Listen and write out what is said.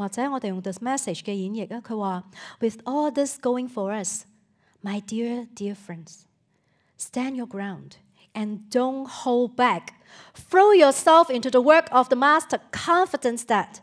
或者我哋用 this message all this going for us, my dear dear friends, stand your ground and don't hold back. Throw yourself into the work of the master, confident that